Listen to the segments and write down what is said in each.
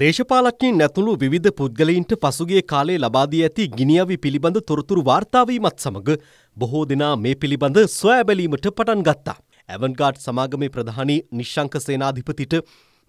දේශපාලඥයින් ඇතුළු විවිධ පුද්ගලයින්ට පසුගිය කාලේ ලබා දී ඇති ගිනියවි පිළිබඳ තොරතුරු වාර්තාවීමත් සමග බොහෝ දෙනා මේ පිළිබඳ සොයා බැලීමට පටන් ගත්තා. ඇවන්ගාඩ් සමාගමේ ප්‍රධානී නිශ්ශංක සේනාධිපතිට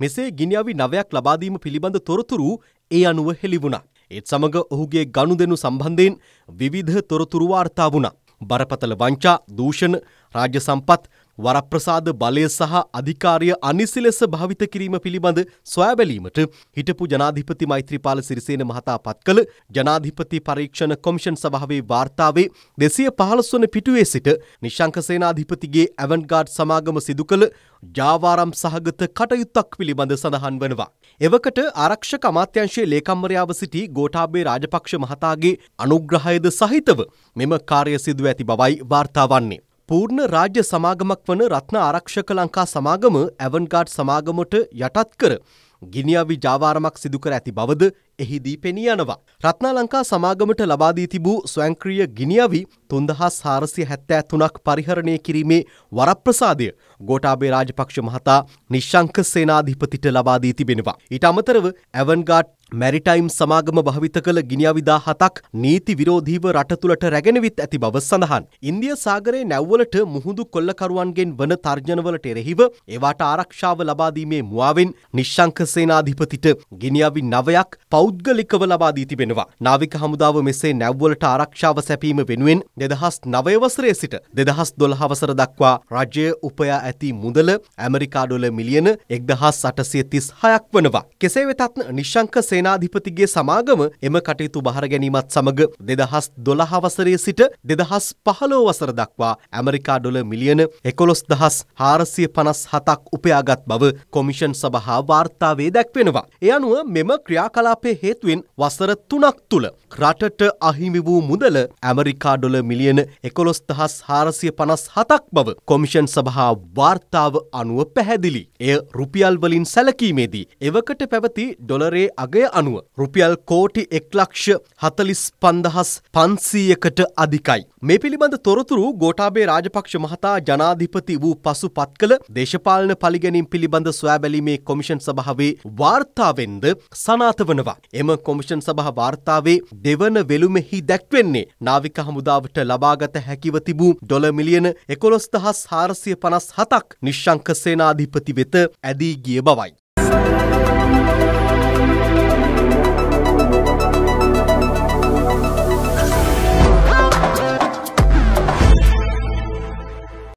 මෙසේ ගිනියවි නවයක් ලබා දීම පිළිබඳ තොරතුරු ඒ අනුව හෙළි වුණා. ඒත් සමග ඔහුගේ ගනුදෙනු සම්බන්ධයෙන් විවිධ තොරතුරු වාර්තා වුණා. බරපතල වංචා, දූෂණ, රාජ්‍ය සම්පත් වරප්‍රසාද බලය සහ අධිකාරය අනිසි ලෙස භාවිත කිරීම පිළිබඳ සොයා බැලීමට හිටපු ජනාධිපති මෛත්‍රීපාල සිරිසේන මහතා පත් කළ ජනාධිපති පරීක්ෂණ කොමිෂන් සභාවේ වාර්තාවේ දෙසිය පහළොස් වන පිටුවේ සිට නිශංක සේනාධිපතිගේ ඇවන්ගාඩ් සමාගම සිදු කළ ජාවාරම් සහගත කටයුත්තක් පිළිබඳ සඳහන් වනවා. එවකට ආරක්ෂක අමාත්‍යංශයේ ලේකම්වරයාව සිටි ගෝඨාභය රාජපක්ෂ මහතාගේ අනුග්‍රහයද සහිතව මෙම කාර්ය සිදුව ඇති බවයි වාර්තා වන්නේ. පූර්ණ රාජ්‍ය සමාගමක් වන රත්න ආරක්ෂක ලංකා සමාගම ඇවන්ගාඩ් සමාගමට යටත් කර ගිනිියාවි ජාවාරමක් සිදුකර ඇති බවද එහිදී පෙනී යනවා. රත්නා ලංකා සමාගමට ලබාදී තිබූ ස්වංක්‍රිය ගිනිියාවි තුන්දහස් හාරසිය හැත්තෑ තුනක් පරිහරණය කිරීමේ වරප්‍රසාදය ගෝටාබේ රාජපක්ෂ මහතා නිශ්ංක සේනාධිපතිට ලබාදී තිබෙනවා. ඉට අමතරව ඇවන්ගාට් මැරිටයිම් සමාගම භවිත කළ ගිනිියවිදා හතක් නීති විරෝධීව රටතුළට රැගෙනවිත් ඇති බව සඳහන්. ඉන්දිය සාගරයේ නැව්වලට මුහුදු කොල්ලකරුවන්ගෙන් වන තර්ජනවලට එරෙහිව ඒවාට ආරක්ෂාව ලබාදීමේ මුවාවෙන් නිශ්ංක සේනාධිපතිට ගිනිියවි නවයක් පෞද්ගලිකව ලබාදී තිබෙනවා. නාවික හමුදාව මෙසේ නැව්වලට ආරක්ෂාව සැපීම වෙනුවෙන් දෙදහස් නවයවසරේ සිට දෙදහස් දොළහවසර දක්වා රජය උපයා ඇති මුදල ඇමරිකාඩොල මිලියන එක්දහස් අටසිය තිස් හයක් වනවා. කෙසේ වෙතත් නිශ්ංක සේ සේනාධිපතිගේ සමාගම එම කටයුතු බහර ගැනීමත් සමග දෙදහස් දොළහ වසරේ සිට දෙදහස් පහළෝ වසර දක්වා ඇමරිකා ඩොල මිලියන එකොළොස් දහස් හාරසිය පනස් හතක් උපයාගත් බව කොමිෂන් සභහා වාර්තාවේ දැක්වෙනවා. එ අනුව මෙම ක්‍රියාකලාපය හේතුවෙන් වසර තුනක් තුළ රටට අහිමි වූ මුදල ඇමරිකා ඩොල මිලියන එකොළොස් දහස් හාරසිය පනස් හතක් බව කොමිෂන් සභහා වාර්තාව අනුව පැහැදිලි. එය රුපියල්වලින් සැලකීමේදී එවකට පැවති ඩොලරේ අගය අනුව රුපියල් කෝටි එක්ලක්ෂ හතලිස් පන්දහස් පන්සීයකට අධිකයි. මේ පිළිබඳ තොරතුරු ගෝටාබේ රාජපක්ෂ මහතා ජනාධිපති වූ පසු පත් කළ දේශපාලන පලිගැනින් පිළිබඳ සොයාබැලීමේ කොමිෂන් සභාවේ වාර්තාවෙන්ද සනාත වනවා. එම කොමිෂන් සභහ වාර්තාවේ දෙවන වෙළුමෙහි දැක්වෙන්නේ නාවික හමුදාවට ලබාගත හැකිව තිබූ ඩොල මිලියන එකොළොස්දහස් හාරසිය පනස් හතක් නිශ්ංක සේනාධිපති වෙත ඇදී ගිය බවයි.